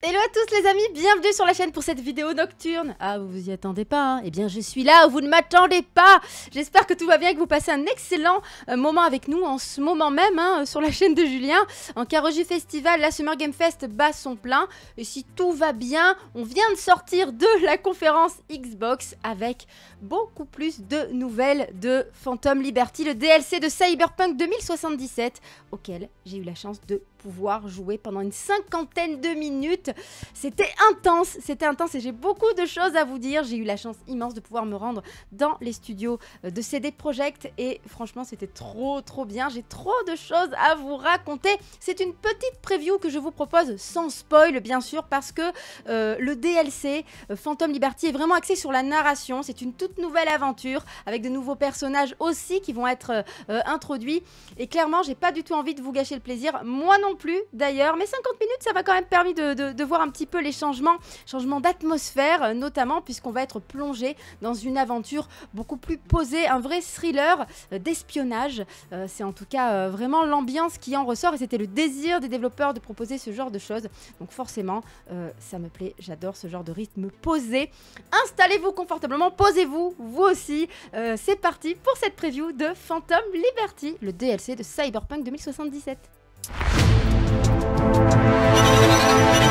Hello à tous les amis, bienvenue sur la chaîne pour cette vidéo nocturne Ah, vous vous y attendez pas, hein Eh bien je suis là, vous ne m'attendez pas J'espère que tout va bien que vous passez un excellent euh, moment avec nous en ce moment même, hein, sur la chaîne de Julien. En Carreju Festival, la Summer Game Fest bat son plein. Et si tout va bien, on vient de sortir de la conférence Xbox avec beaucoup plus de nouvelles de Phantom Liberty, le DLC de Cyberpunk 2077, auquel j'ai eu la chance de pouvoir jouer pendant une cinquantaine de minutes. C'était intense, c'était intense et j'ai beaucoup de choses à vous dire. J'ai eu la chance immense de pouvoir me rendre dans les studios euh, de CD Project et franchement c'était trop trop bien. J'ai trop de choses à vous raconter. C'est une petite preview que je vous propose sans spoil bien sûr parce que euh, le DLC euh, Phantom Liberty est vraiment axé sur la narration. C'est une toute nouvelle aventure avec de nouveaux personnages aussi qui vont être introduits et clairement j'ai pas du tout envie de vous gâcher le plaisir. Moi non plus d'ailleurs, mais 50 minutes ça va quand même permis de, voir un petit peu les changements, changements d'atmosphère euh, notamment puisqu'on va être plongé dans une aventure beaucoup plus posée, un vrai thriller euh, d'espionnage. Euh, c'est en tout cas vraiment l'ambiance qui en ressort et c'était le désir des développeurs de proposer ce genre de choses. Donc forcément, ça me plaît, j'adore ce genre de rythme posé. Installez-vous confortablement, posez-vous, vous aussi. c'est parti pour cette preview de Phantom Liberty, le DLC de Cyberpunk 2077. Música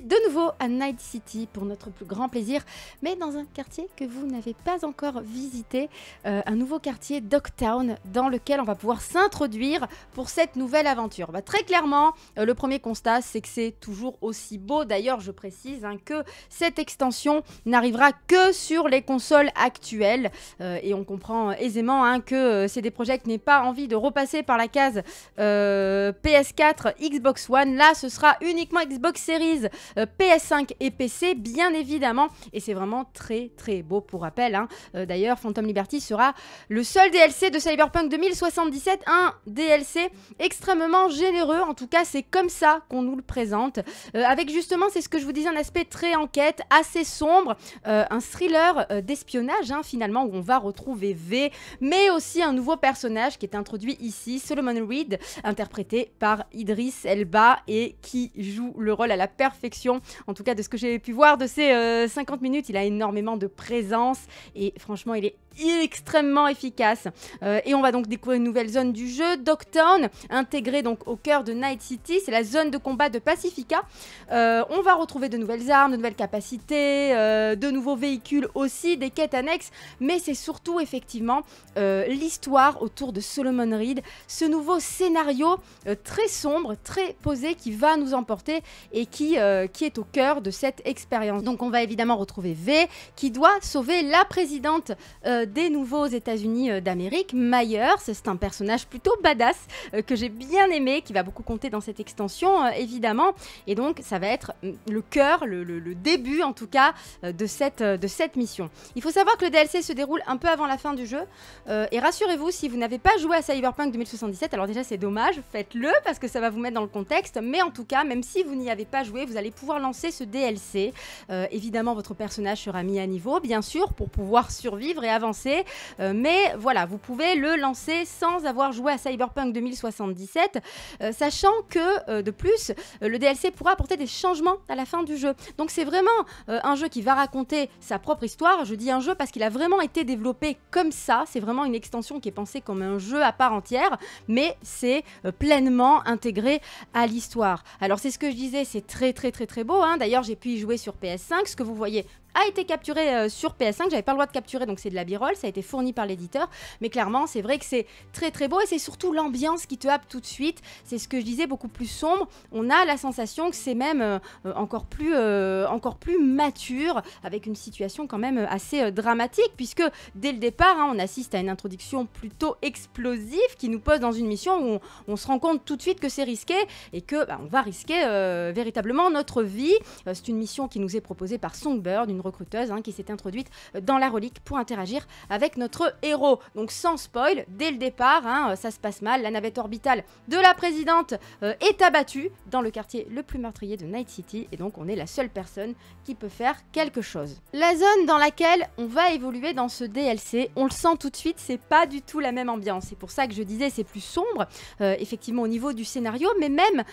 de nouveau à Night City pour notre plus grand plaisir, mais dans un quartier que vous n'avez pas encore visité, euh, un nouveau quartier Dogtown dans lequel on va pouvoir s'introduire pour cette nouvelle aventure. Bah, très clairement, euh, le premier constat, c'est que c'est toujours aussi beau. D'ailleurs, je précise hein, que cette extension n'arrivera que sur les consoles actuelles euh, et on comprend aisément hein, que projets qui n'ait pas envie de repasser par la case PS4, Xbox One. Là, ce sera uniquement Xbox Series euh, PS5 et PC, bien évidemment. Et c'est vraiment très très beau pour rappel. Hein. Euh, d'ailleurs, Phantom Liberty sera le seul DLC de Cyberpunk 2077, un DLC extrêmement généreux. En tout cas, c'est comme ça qu'on nous le présente. Euh, avec justement, c'est ce que je vous disais, un aspect très enquête, assez sombre, un thriller d'espionnage hein, finalement où on va retrouver V, mais aussi un nouveau personnage qui est introduit ici, Solomon Reed, interprété par Idris Elba et qui joue le rôle à la perfection en tout cas, de ce que j'ai pu voir de ces 50 euh, minutes, il a énormément de présence et franchement, il est extrêmement efficace. Euh, et on va donc découvrir une nouvelle zone du jeu, Doctown intégrée donc au cœur de Night City. C'est la zone de combat de Pacifica. Euh, on va retrouver de nouvelles armes, de nouvelles capacités, euh, de nouveaux véhicules aussi, des quêtes annexes. Mais c'est surtout effectivement l'histoire autour de Solomon Reed, ce nouveau scénario très sombre, très posé qui va nous emporter et qui, qui est au cœur de cette expérience. Donc on va évidemment retrouver V qui doit sauver la présidente euh, des nouveaux États-Unis euh, d'Amérique, Myers. C'est un personnage plutôt badass euh, que j'ai bien aimé, qui va beaucoup compter dans cette extension, évidemment. Et donc, ça va être mm, le cœur, le, début en tout cas, de, cette, de cette mission. Il faut savoir que le DLC se déroule un peu avant la fin du jeu. et rassurez-vous, si vous n'avez pas joué à Cyberpunk 2077, alors déjà c'est dommage, faites-le parce que ça va vous mettre dans le contexte. Mais en tout cas, même si vous n'y avez pas joué, vous allez pouvoir lancer ce DLC. évidemment, votre personnage sera mis à niveau, bien sûr, pour pouvoir survivre et avancer. Euh, mais voilà, vous pouvez le lancer sans avoir joué à Cyberpunk 2077, euh, sachant que euh, de plus, le DLC pourra apporter des changements à la fin du jeu. Donc c'est vraiment un jeu qui va raconter sa propre histoire. Je dis un jeu parce qu'il a vraiment été développé comme ça. C'est vraiment une extension qui est pensée comme un jeu à part entière, mais c'est pleinement intégré à l'histoire. Alors c'est ce que je disais, c'est très très très très beau. Hein. D'ailleurs j'ai pu y jouer sur PS5. Ce que vous voyez a été capturé euh, sur PS5. J'avais pas le droit de capturer, donc c'est de la birole, Ça a été fourni par l'éditeur. Mais clairement, c'est vrai que c'est très très beau et c'est surtout l'ambiance qui te happe tout de suite. C'est ce que je disais, beaucoup plus sombre. On a la sensation que c'est même euh, euh, encore, plus, encore plus mature, avec une situation quand même assez dramatique, puisque dès le départ, hein, on assiste à une introduction plutôt explosive qui nous pose dans une mission où on, se rend compte tout de suite que c'est risqué et que bah, on va risquer véritablement notre vie. c'est une mission qui nous est proposée par Songbird, une recruteuse hein, qui s'est introduite euh, dans la relique pour interagir avec notre héros. Donc sans spoil, dès le départ, hein, euh, ça se passe mal. La navette orbitale de la présidente euh, est abattue dans le quartier le plus meurtrier de Night City et donc on est la seule personne qui peut faire quelque chose. La zone dans laquelle on va évoluer dans ce DLC, on le sent tout de suite, c'est pas du tout la même ambiance. C'est pour ça que je disais c'est plus sombre, effectivement au niveau du scénario, mais même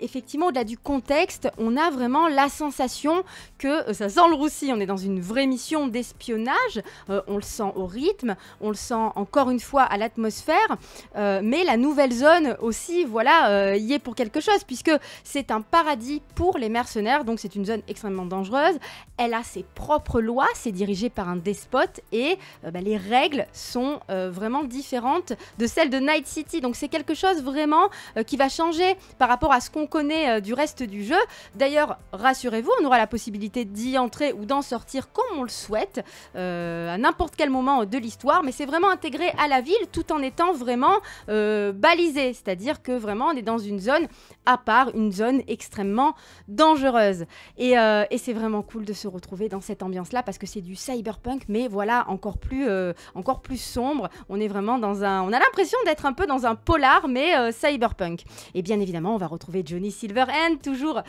effectivement au-delà du contexte, on a vraiment la sensation que ça sent le aussi, on est dans une vraie mission d'espionnage. Euh, on le sent au rythme, on le sent encore une fois à l'atmosphère. Euh, mais la nouvelle zone aussi, voilà, euh, y est pour quelque chose, puisque c'est un paradis pour les mercenaires. Donc c'est une zone extrêmement dangereuse. Elle a ses propres lois, c'est dirigé par un despote et bah, les règles sont vraiment différentes de celles de Night City. Donc c'est quelque chose vraiment qui va changer par rapport à ce qu'on connaît du reste du jeu. D'ailleurs, rassurez-vous, on aura la possibilité d'y entrer ou d'en sortir comme on le souhaite, euh, à n'importe quel moment de l'histoire, mais c'est vraiment intégré à la ville tout en étant vraiment euh, balisé, c'est-à-dire que vraiment on est dans une zone à part, une zone extrêmement dangereuse. Et, euh, et c'est vraiment cool de se retrouver dans cette ambiance-là parce que c'est du cyberpunk, mais voilà, encore plus, encore plus sombre. On est vraiment dans un... On a l'impression d'être un peu dans un polar, mais cyberpunk. Et bien évidemment, on va retrouver Johnny Silverhand, toujours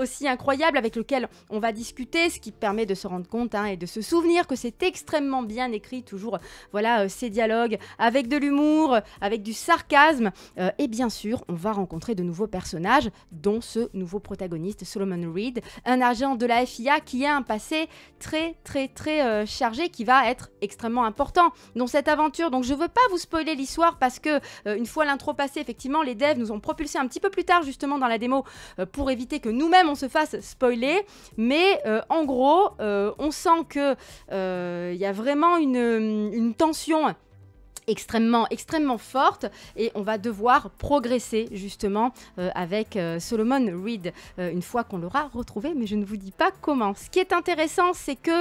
aussi incroyable, avec lequel on va discuter ce qui permet de se rendre compte hein, et de se souvenir que c'est extrêmement bien écrit, toujours voilà euh, ces dialogues avec de l'humour, euh, avec du sarcasme. Euh, et bien sûr, on va rencontrer de nouveaux personnages, dont ce nouveau protagoniste, Solomon Reed, un agent de la FIA qui a un passé très très très chargé qui va être extrêmement important dans cette aventure. Donc je veux pas vous spoiler l'histoire parce que une fois l'intro passée, effectivement, les devs nous ont propulsé un petit peu plus tard justement dans la démo pour éviter que nous-mêmes on se fasse spoiler. Mais en gros, euh, on sent qu'il euh, y a vraiment une, une tension extrêmement extrêmement forte et on va devoir progresser justement euh, avec euh, Solomon Reed euh, une fois qu'on l'aura retrouvé mais je ne vous dis pas comment. Ce qui est intéressant c'est que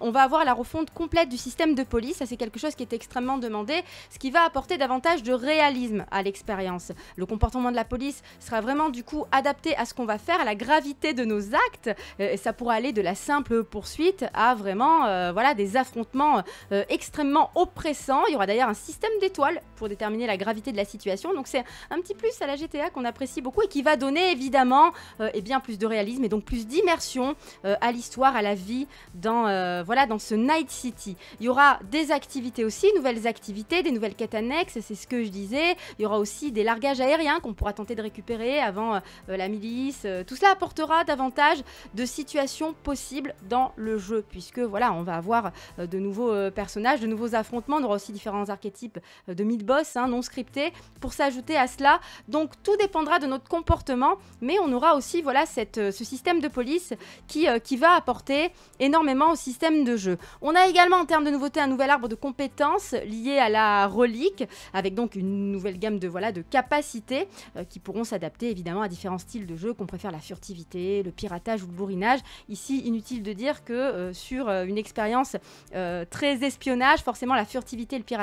on va avoir la refonte complète du système de police, ça c'est quelque chose qui est extrêmement demandé, ce qui va apporter davantage de réalisme à l'expérience. Le comportement de la police sera vraiment du coup adapté à ce qu'on va faire, à la gravité de nos actes et ça pourra aller de la simple poursuite à vraiment voilà des affrontements extrêmement oppressants. Il y aura d'ailleurs un système d'étoiles pour déterminer la gravité de la situation. Donc c'est un petit plus à la GTA qu'on apprécie beaucoup et qui va donner évidemment et euh, eh bien plus de réalisme et donc plus d'immersion euh, à l'histoire, à la vie dans euh, voilà dans ce Night City. Il y aura des activités aussi, nouvelles activités, des nouvelles quêtes annexes, c'est ce que je disais. Il y aura aussi des largages aériens qu'on pourra tenter de récupérer avant la milice. tout cela apportera davantage de situations possibles dans le jeu puisque voilà on va avoir de nouveaux personnages, de nouveaux affrontements, on aura aussi différents archétypes euh, de mid-boss hein, non scriptés pour s'ajouter à cela. Donc tout dépendra de notre comportement, mais on aura aussi voilà cette, euh, ce système de police qui, euh, qui va apporter énormément au système de jeu. On a également en termes de nouveauté un nouvel arbre de compétences lié à la relique, avec donc une nouvelle gamme de, voilà, de capacités qui pourront s'adapter évidemment à différents styles de jeu qu'on préfère la furtivité, le piratage ou le bourrinage. Ici, inutile de dire que sur une expérience très espionnage, forcément la furtivité et le piratage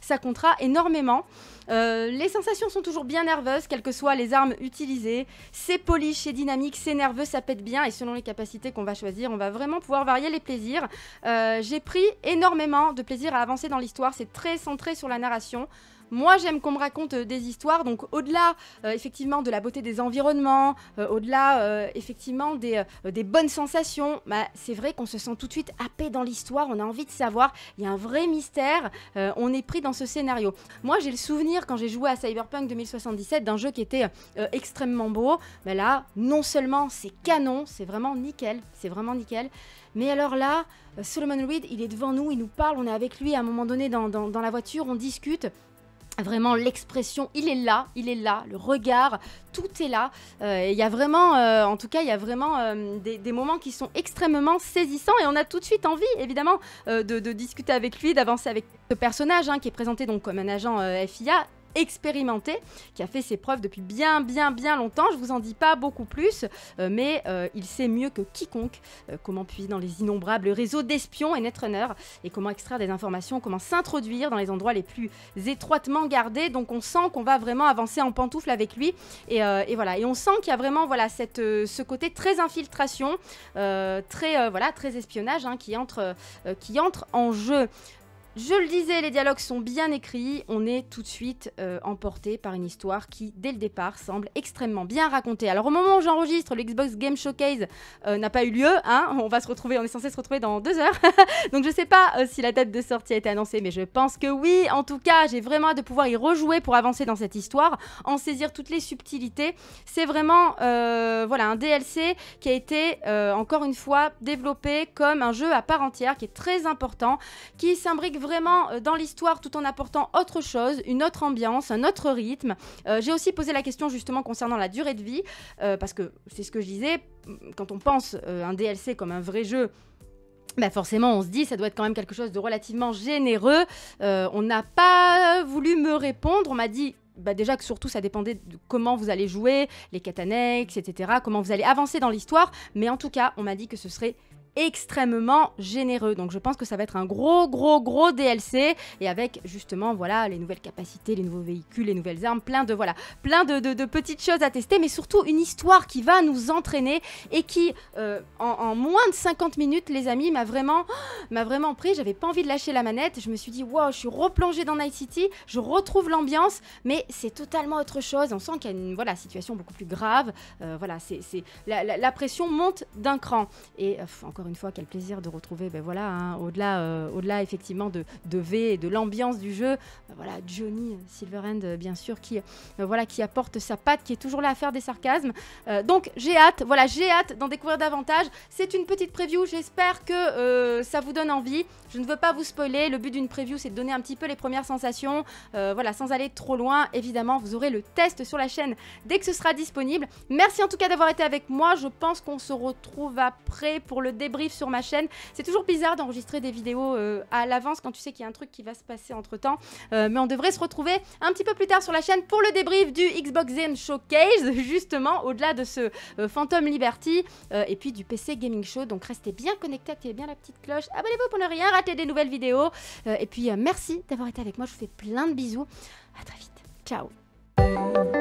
ça comptera énormément. Euh, les sensations sont toujours bien nerveuses, quelles que soient les armes utilisées. C'est poli, c'est dynamique, c'est nerveux, ça pète bien. Et selon les capacités qu'on va choisir, on va vraiment pouvoir varier les plaisirs. Euh, j'ai pris énormément de plaisir à avancer dans l'histoire. C'est très centré sur la narration. Moi, j'aime qu'on me raconte euh, des histoires, donc au-delà euh, effectivement de la beauté des environnements, euh, au-delà effectivement des, bonnes sensations, bah, c'est vrai qu'on se sent tout de suite happé dans l'histoire, on a envie de savoir, il y a un vrai mystère, on est pris dans ce scénario. Moi j'ai le souvenir quand j'ai joué à Cyberpunk 2077 d'un jeu qui était extrêmement beau, mais bah, là non seulement c'est canon, c'est vraiment nickel, c'est vraiment nickel, mais alors là, Solomon Reed il est devant nous, il nous parle, on est avec lui à un moment donné dans, dans la voiture, on discute, Vraiment, l'expression, il est là, il est là, le regard, tout est là. Euh, il y a vraiment, euh, en tout cas, il y a vraiment euh, des, moments qui sont extrêmement saisissants et on a tout de suite envie, évidemment, de, discuter avec lui, d'avancer avec ce personnage hein, qui est présenté donc comme un agent FIA expérimenté, qui a fait ses preuves depuis bien, bien, bien longtemps. Je vous en dis pas beaucoup plus, euh, mais euh, il sait mieux que quiconque euh, comment puiser dans les innombrables réseaux d'espions et netrunners et comment extraire des informations, comment s'introduire dans les endroits les plus étroitement gardés. Donc on sent qu'on va vraiment avancer en pantoufle avec lui et, voilà. Et on sent qu'il y a vraiment voilà cette, ce côté très infiltration, très voilà très espionnage hein, qui entre qui entre en jeu. Je le disais, les dialogues sont bien écrits, on est tout de suite euh, emporté par une histoire qui, dès le départ, semble extrêmement bien racontée. Alors au moment où j'enregistre, l'Xbox Game Showcase euh, n'a pas eu lieu, hein on va se retrouver, on est censé se retrouver dans deux heures, donc je sais pas euh, si la date de sortie a été annoncée, mais je pense que oui, en tout cas, j'ai vraiment hâte de pouvoir y rejouer pour avancer dans cette histoire, en saisir toutes les subtilités. C'est vraiment voilà, un DLC qui a été, encore une fois, développé comme un jeu à part entière, qui est très important, qui s'imbrique vraiment euh, dans l'histoire tout en apportant autre chose, une autre ambiance, un autre rythme. Euh, j'ai aussi posé la question justement concernant la durée de vie, euh, parce que c'est ce que je disais, quand on pense un DLC comme un vrai jeu, bah forcément, on se dit, ça doit être quand même quelque chose de relativement généreux. on n'a pas voulu me répondre, on m'a dit bah déjà que surtout ça dépendait de comment vous allez jouer, les catanex, etc., comment vous allez avancer dans l'histoire. Mais en tout cas, on m'a dit que ce serait extrêmement généreux. Donc je pense que ça va être un gros gros gros DLC et avec justement voilà les nouvelles capacités, les nouveaux véhicules, les nouvelles armes, plein de voilà, plein de, petites choses à tester, mais surtout une histoire qui va nous entraîner et qui euh, en, moins de 50 minutes les amis m'a vraiment m'a vraiment pris. J'avais pas envie de lâcher la manette. Je me suis dit waouh, je suis replongée dans Night City, je retrouve l'ambiance, mais c'est totalement autre chose. On sent qu'il y a une voilà situation beaucoup plus grave. Euh, voilà, c'est la, la, pression monte d'un cran et euh, encore une fois, quel plaisir de retrouver, ben voilà, hein, au-delà, euh, au-delà effectivement de, de V et de l'ambiance du jeu, ben voilà, Johnny Silverhand, euh, bien sûr, qui, euh, voilà, qui apporte sa patte, qui est toujours là à faire des sarcasmes. donc j'ai hâte, voilà, j'ai hâte d'en découvrir davantage. C'est une petite preview, j'espère que ça vous donne envie. Je ne veux pas vous spoiler, le but d'une preview, c'est de donner un petit peu les premières sensations, voilà, sans aller trop loin. Évidemment, vous aurez le test sur la chaîne dès que ce sera disponible. Merci en tout cas d'avoir été avec moi. Je pense qu'on se retrouve après pour le début brief sur ma chaîne. C'est toujours bizarre d'enregistrer des vidéos euh, à l'avance quand tu sais qu'il y a un truc qui va se passer entre temps. Euh, mais on devrait se retrouver un petit peu plus tard sur la chaîne pour le débrief du Xbox Zen Showcase, justement, au-delà de ce euh, Phantom Liberty et puis du PC Gaming Show. Donc restez bien connectés, activez bien la petite cloche, abonnez-vous pour ne rien rater des nouvelles vidéos. et puis merci d'avoir été avec moi. Je vous fais plein de bisous. À très vite. Ciao.